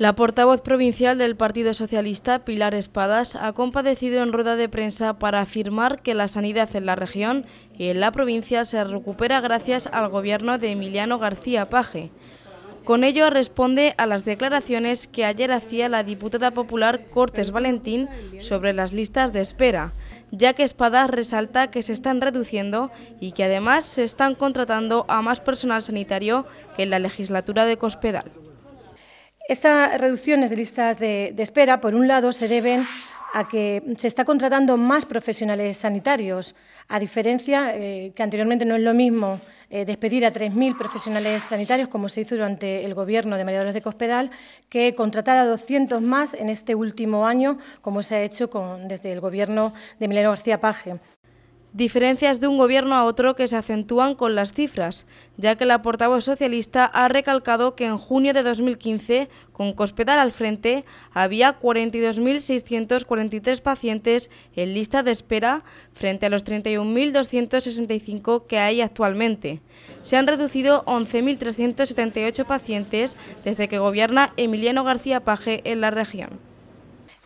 La portavoz provincial del Partido Socialista, Pilar Espadas, ha compadecido en rueda de prensa para afirmar que la sanidad en la región y en la provincia se recupera gracias al gobierno de Emiliano García Paje. Con ello responde a las declaraciones que ayer hacía la diputada popular Cortes Valentín sobre las listas de espera, ya que Espadas resalta que se están reduciendo y que además se están contratando a más personal sanitario que en la legislatura de Cospedal. Estas reducciones de listas de, espera, por un lado, se deben a que se está contratando más profesionales sanitarios, a diferencia eh, que anteriormente no es lo mismo eh, despedir a 3.000 profesionales sanitarios, como se hizo durante el gobierno de María Dolores de Cospedal, que contratar a 200 más en este último año, como se ha hecho desde el gobierno de Mileno García Paje. Diferencias de un gobierno a otro que se acentúan con las cifras, ya que la portavoz socialista ha recalcado que en junio de 2015, con Cospedal al frente, había 42.643 pacientes en lista de espera frente a los 31.265 que hay actualmente. Se han reducido 11.378 pacientes desde que gobierna Emiliano García Paje en la región.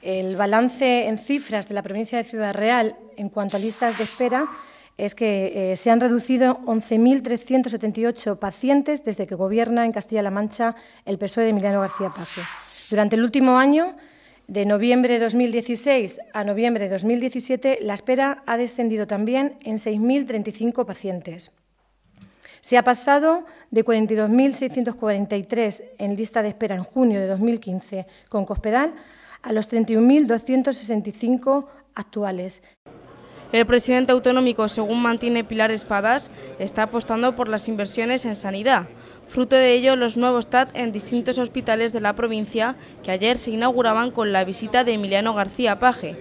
El balance en cifras de la provincia de Ciudad Real en cuanto a listas de espera es que eh, se han reducido 11.378 pacientes desde que gobierna en Castilla-La Mancha el PSOE de Emiliano García Paz. Durante el último año, de noviembre de 2016 a noviembre de 2017, la espera ha descendido también en 6.035 pacientes. Se ha pasado de 42.643 en lista de espera en junio de 2015 con Cospedal a los 31.265 actuales. El presidente autonómico, según mantiene Pilar Espadas, está apostando por las inversiones en sanidad. Fruto de ello, los nuevos TAT en distintos hospitales de la provincia que ayer se inauguraban con la visita de Emiliano García Paje.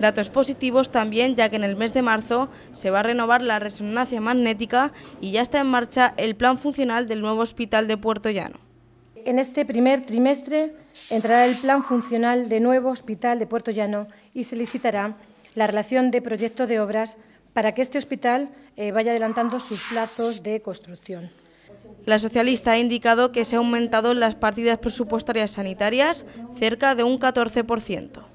Datos positivos también, ya que en el mes de marzo se va a renovar la resonancia magnética y ya está en marcha el plan funcional del nuevo hospital de Puerto Llano. En este primer trimestre entrará el plan funcional de nuevo hospital de Puerto Llano y solicitará la relación de proyecto de obras para que este hospital eh, vaya adelantando sus plazos de construcción. La socialista ha indicado que se han aumentado las partidas presupuestarias sanitarias cerca de un 14%.